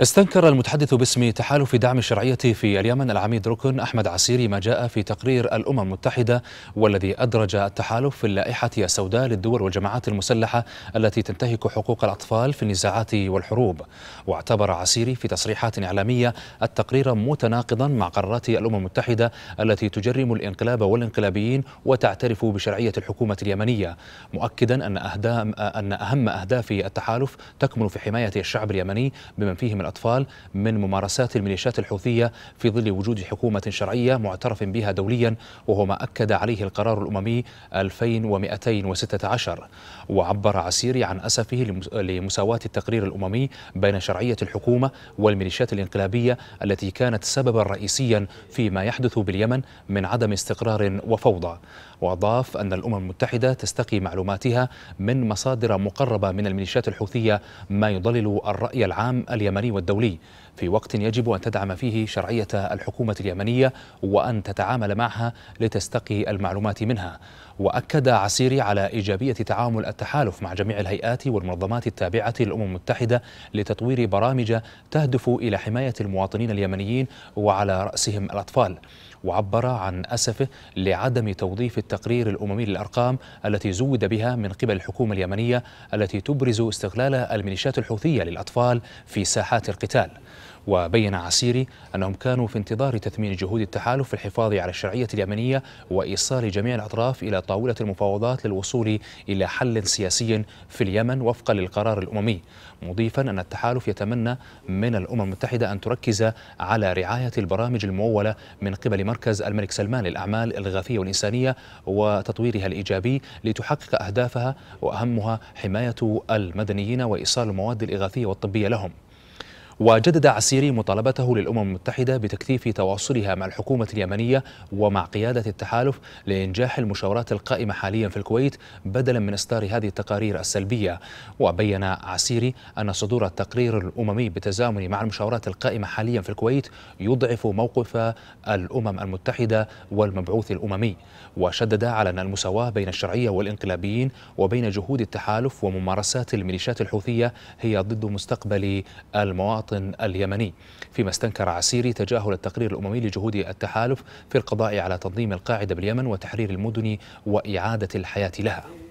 استنكر المتحدث باسم تحالف دعم الشرعية في اليمن العميد ركن أحمد عسيري ما جاء في تقرير الأمم المتحدة والذي أدرج التحالف في اللائحة السوداء للدول والجماعات المسلحة التي تنتهك حقوق الأطفال في النزاعات والحروب واعتبر عسيري في تصريحات إعلامية التقرير متناقضا مع قرارات الأمم المتحدة التي تجرم الانقلاب والانقلابيين وتعترف بشرعية الحكومة اليمنية مؤكدا أن, أهدام أن أهم أهداف التحالف تكمن في حماية الشعب اليمني بمن فيهم الأطفال من ممارسات الميليشيات الحوثية في ظل وجود حكومة شرعية معترف بها دوليا وهو ما أكد عليه القرار الأممي 2216 وعبر عسيري عن أسفه لمساواة التقرير الأممي بين شرعية الحكومة والميليشيات الانقلابية التي كانت سببا رئيسيا فيما يحدث باليمن من عدم استقرار وفوضى وأضاف أن الأمم المتحدة تستقي معلوماتها من مصادر مقربة من الميليشيات الحوثية ما يضلل الرأي العام اليمني والدولي في وقت يجب أن تدعم فيه شرعية الحكومة اليمنية وأن تتعامل معها لتستقي المعلومات منها وأكد عسيري على إيجابية تعامل التحالف مع جميع الهيئات والمنظمات التابعة للأمم المتحدة لتطوير برامج تهدف إلى حماية المواطنين اليمنيين وعلى رأسهم الأطفال وعبر عن أسفه لعدم توظيف التقرير الأممي للأرقام التي زود بها من قبل الحكومة اليمنية التي تبرز استغلال الميليشيات الحوثية للأطفال في ساحات القتال وبين عسيري أنهم كانوا في انتظار تثمين جهود التحالف في الحفاظ على الشرعية اليمنية وإيصال جميع الأطراف إلى طاولة المفاوضات للوصول إلى حل سياسي في اليمن وفقا للقرار الأممي مضيفا أن التحالف يتمنى من الأمم المتحدة أن تركز على رعاية البرامج الممولة من قبل مركز الملك سلمان للأعمال الإغاثية والإنسانية وتطويرها الإيجابي لتحقق أهدافها وأهمها حماية المدنيين وإيصال المواد الإغاثية والطبية لهم وجدد عسيري مطالبته للأمم المتحدة بتكثيف تواصلها مع الحكومة اليمنية ومع قيادة التحالف لإنجاح المشاورات القائمة حاليا في الكويت بدلا من إصدار هذه التقارير السلبية وبين عسيري أن صدور التقرير الأممي بالتزامن مع المشاورات القائمة حاليا في الكويت يضعف موقف الأمم المتحدة والمبعوث الأممي وشدد على أن المساواة بين الشرعية والإنقلابيين وبين جهود التحالف وممارسات الميليشيات الحوثية هي ضد مستقبل المواطن المواطن اليمني فيما استنكر عسيري تجاهل التقرير الأممي لجهود التحالف في القضاء على تنظيم القاعدة باليمن وتحرير المدن وإعادة الحياة لها